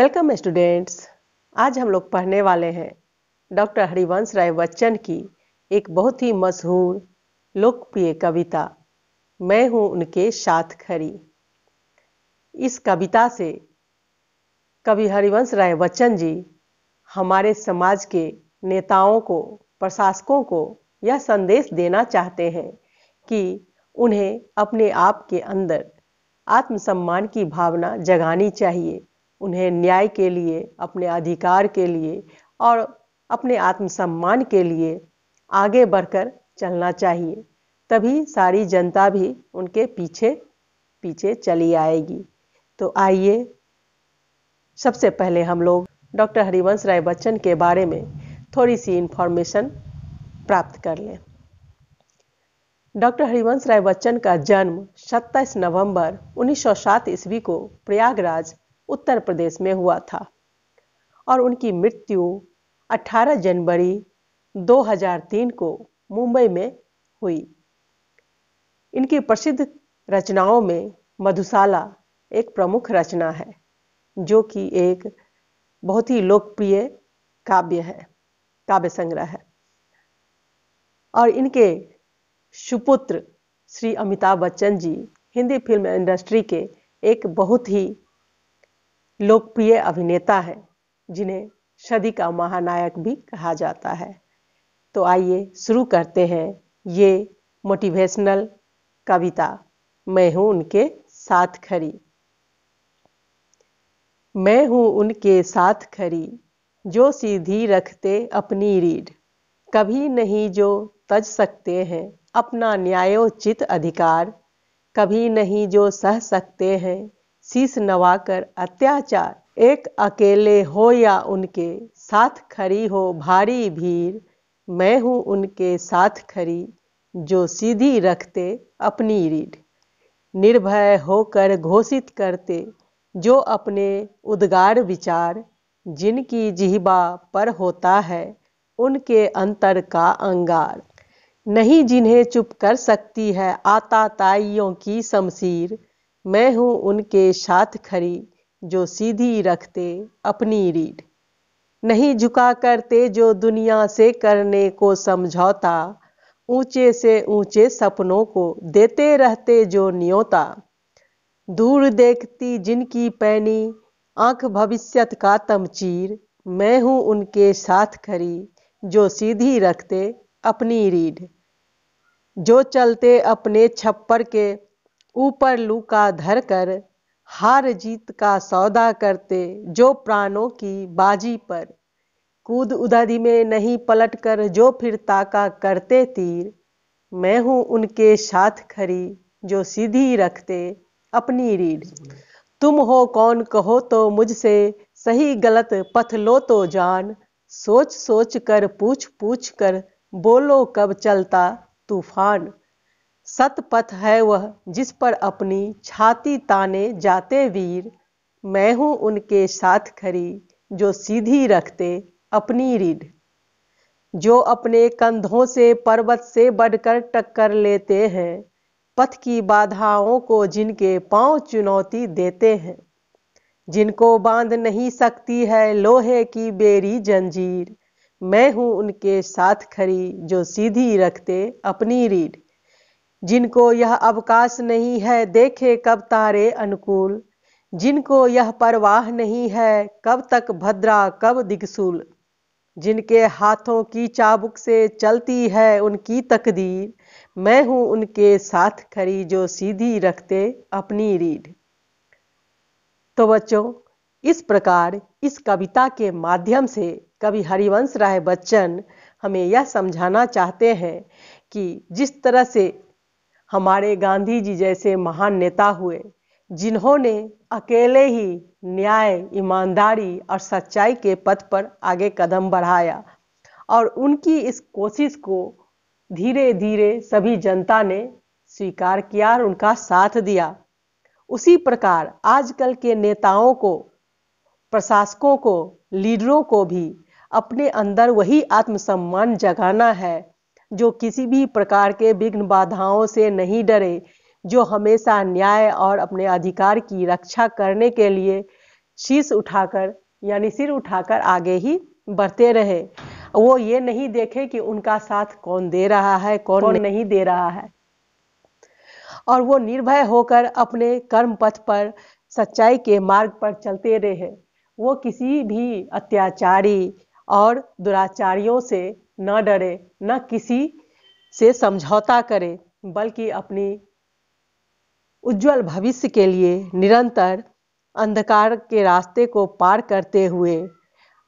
welcome students आज हम लोग पढ़ने वाले हैं डॉक्टर हरिवंश राय बच्चन की एक बहुत ही मशहूर लोकप्रिय कविता मैं हूं उनके साथ खड़ी इस कविता से कवि हरिवंश राय बच्चन जी हमारे समाज के नेताओं को प्रशासकों को यह संदेश देना चाहते हैं कि उन्हें अपने आप के अंदर आत्मसम्मान की भावना जगानी चाहिए उन्हें न्याय के लिए अपने अधिकार के लिए और अपने आत्मसम्मान के लिए आगे बढ़कर चलना चाहिए तभी सारी जनता भी उनके पीछे पीछे चली आएगी तो आइए सबसे पहले हम लोग डॉक्टर हरिवंश राय बच्चन के बारे में थोड़ी सी इंफॉर्मेशन प्राप्त कर लें डॉक्टर हरिवंश राय बच्चन का जन्म 27 नवंबर 1907 ईस्वी को प्रयागराज उत्तर प्रदेश में हुआ था और उनकी मृत्यु 18 जनवरी 2003 को मुंबई में हुई इनकी प्रसिद्ध रचनाओं में मधुशाला एक प्रमुख रचना है जो कि एक बहुत ही लोकप्रिय काव्य है काव्य संग्रह है और इनके सुपुत्र श्री अमिताभ बच्चन जी हिंदी फिल्म इंडस्ट्री के एक बहुत ही लोकप्रिय अभिनेता हैं जिन्हें सदी का महानायक भी कहा जाता है तो आइए शुरू करते हैं ये मोटिवेशनल कविता मैं हूं उनके साथ खड़ी मैं हूँ उनके साथ खड़ी जो सीधी रखते अपनी रीढ़ कभी नहीं जो तज सकते हैं अपना न्यायोचित अधिकार कभी नहीं जो सह सकते हैं शीस नवाकर अत्याचार एक अकेले हो या उनके साथ खड़ी हो भारी भीड़ मैं हूँ उनके साथ खड़ी जो सीधी रखते अपनी रीढ़ निर्भय होकर घोषित करते जो अपने उद्गार विचार जिनकी जिहबा पर होता है उनके अंतर का अंगार नहीं जिन्हें चुप कर सकती है आता ताइयों की शमशीर मैं हूं उनके साथ खड़ी जो सीधी रखते अपनी रीढ़ नहीं झुका करते जो दुनिया से करने को समझौता ऊंचे से ऊंचे सपनों को देते रहते जो नियोता दूर देखती जिनकी पैनी आंख भविष्यत का तमचीर मैं हूं उनके साथ खड़ी जो सीधी रखते अपनी रीढ़ जो चलते अपने छप्पर के ऊपर लूका धरकर हार जीत का सौदा करते जो प्राणों की बाजी पर कूद उदादी में नहीं पलट कर जो फिर ताका करते तीर मैं हूं उनके साथ खरी जो सीधी रखते अपनी रीढ़ तुम हो कौन कहो तो मुझसे सही गलत पथ लो तो जान सोच सोच कर पूछ पूछ कर बोलो कब चलता तूफान सतपथ है वह जिस पर अपनी छाती ताने जाते वीर मैं हूँ उनके साथ खरी जो सीधी रखते अपनी रीढ़ जो अपने कंधों से पर्वत से बढ़कर टक्कर लेते हैं पथ की बाधाओं को जिनके पांव चुनौती देते हैं जिनको बांध नहीं सकती है लोहे की बेरी जंजीर मैं हूं उनके साथ खरी जो सीधी रखते अपनी रीढ़ जिनको यह अवकाश नहीं है देखे कब तारे अनुकूल जिनको यह परवाह नहीं है कब तक भद्रा कब दिगसूल जिनके हाथों की चाबुक से चलती है उनकी तकदीर मैं हूं उनके साथ खड़ी जो सीधी रखते अपनी रीढ़ तो बच्चों इस प्रकार इस कविता के माध्यम से कवि हरिवंश राय बच्चन हमें यह समझाना चाहते हैं कि जिस तरह से हमारे गांधी जी जैसे महान नेता हुए जिन्होंने अकेले ही न्याय ईमानदारी और सच्चाई के पथ पर आगे कदम बढ़ाया और उनकी इस कोशिश को धीरे धीरे सभी जनता ने स्वीकार किया और उनका साथ दिया उसी प्रकार आजकल के नेताओं को प्रशासकों को लीडरों को भी अपने अंदर वही आत्मसम्मान जगाना है जो किसी भी प्रकार के विघ्न बाधाओं से नहीं डरे जो हमेशा न्याय और अपने अधिकार की रक्षा करने के लिए शीस उठाकर यानी सिर उठाकर आगे ही बढ़ते रहे वो ये नहीं देखे कि उनका साथ कौन दे रहा है कौन, कौन नहीं दे रहा है और वो निर्भय होकर अपने कर्म पथ पर सच्चाई के मार्ग पर चलते रहे वो किसी भी अत्याचारी और दुराचारियों से न डरे न किसी से समझौता करे बल्कि अपनी उज्जवल भविष्य के लिए निरंतर अंधकार के रास्ते को पार करते हुए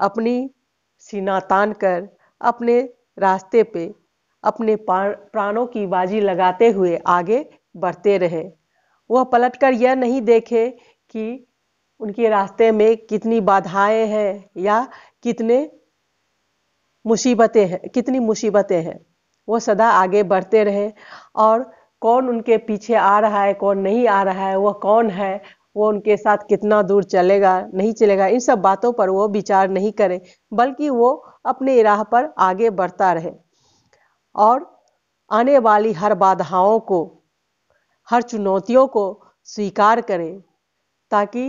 अपनी सीना तान कर अपने रास्ते पे अपने प्राणों की बाजी लगाते हुए आगे बढ़ते रहे वह पलटकर यह नहीं देखे कि उनके रास्ते में कितनी बाधाएं हैं या कितने मुसीबतें हैं कितनी मुसीबतें हैं वो सदा आगे बढ़ते रहे और कौन उनके पीछे आ रहा है कौन नहीं आ रहा है वो कौन है वो उनके साथ कितना दूर चलेगा नहीं चलेगा इन सब बातों पर वो विचार नहीं करे बल्कि वो अपने राह पर आगे बढ़ता रहे और आने वाली हर बाधाओं को हर चुनौतियों को स्वीकार करे ताकि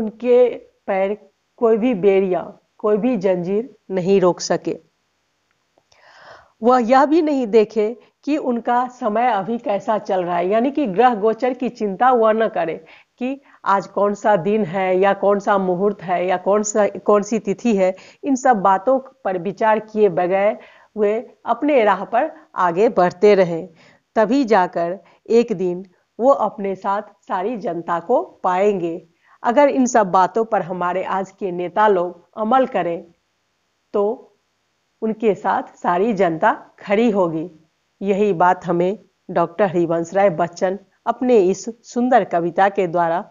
उनके पैर कोई भी बेरिया कोई भी जंजीर नहीं रोक सके वह यह भी नहीं देखे कि उनका समय अभी कैसा चल रहा है यानी कि ग्रह गोचर की चिंता वह न करे कि आज कौन सा दिन है या कौन सा मुहूर्त है या कौन सा कौन सी तिथि है इन सब बातों पर विचार किए बगैर वे अपने राह पर आगे बढ़ते रहे तभी जाकर एक दिन वो अपने साथ सारी जनता को पाएंगे अगर इन सब बातों पर हमारे आज के नेता लोग अमल करें तो उनके साथ सारी जनता खड़ी होगी यही बात हमें डॉक्टर हरिवंश राय बच्चन अपने इस सुंदर कविता के द्वारा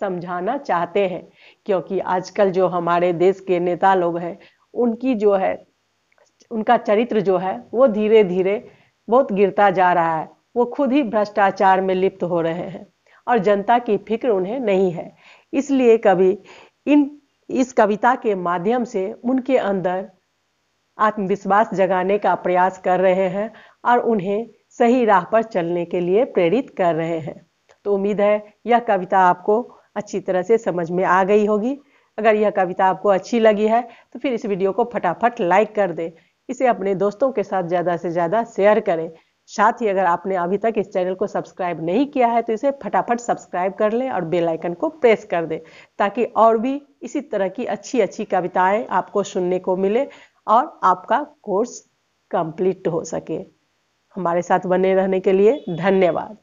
समझाना चाहते हैं क्योंकि आजकल जो हमारे देश के नेता लोग हैं उनकी जो है उनका चरित्र जो है वो धीरे धीरे बहुत गिरता जा रहा है वो खुद ही भ्रष्टाचार में लिप्त हो रहे हैं और जनता की फिक्र उन्हें नहीं है इसलिए कभी इन इस कविता के माध्यम से उनके अंदर आत्मविश्वास जगाने का प्रयास कर रहे हैं और उन्हें सही राह पर चलने के लिए प्रेरित कर रहे हैं तो उम्मीद है यह कविता आपको अच्छी तरह से समझ में आ गई होगी अगर यह कविता आपको अच्छी लगी है तो फिर इस वीडियो को फटाफट लाइक कर दें इसे अपने दोस्तों के साथ ज़्यादा से ज़्यादा शेयर करें साथ ही अगर आपने अभी तक इस चैनल को सब्सक्राइब नहीं किया है तो इसे फटाफट सब्सक्राइब कर लें और बेल आइकन को प्रेस कर दें ताकि और भी इसी तरह की अच्छी अच्छी कविताएं आपको सुनने को मिले और आपका कोर्स कंप्लीट हो सके हमारे साथ बने रहने के लिए धन्यवाद